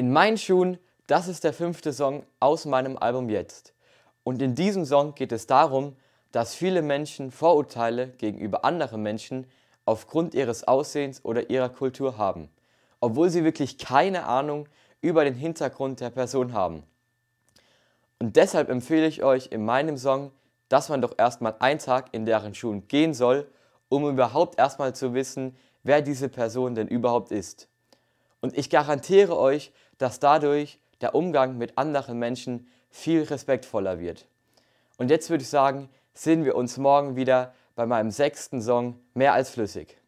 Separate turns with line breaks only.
In meinen Schuhen, das ist der fünfte Song aus meinem Album Jetzt. Und in diesem Song geht es darum, dass viele Menschen Vorurteile gegenüber anderen Menschen aufgrund ihres Aussehens oder ihrer Kultur haben, obwohl sie wirklich keine Ahnung über den Hintergrund der Person haben. Und deshalb empfehle ich euch in meinem Song, dass man doch erstmal einen Tag in deren Schuhen gehen soll, um überhaupt erstmal zu wissen, wer diese Person denn überhaupt ist. Und ich garantiere euch, dass dadurch der Umgang mit anderen Menschen viel respektvoller wird. Und jetzt würde ich sagen, sehen wir uns morgen wieder bei meinem sechsten Song Mehr als flüssig.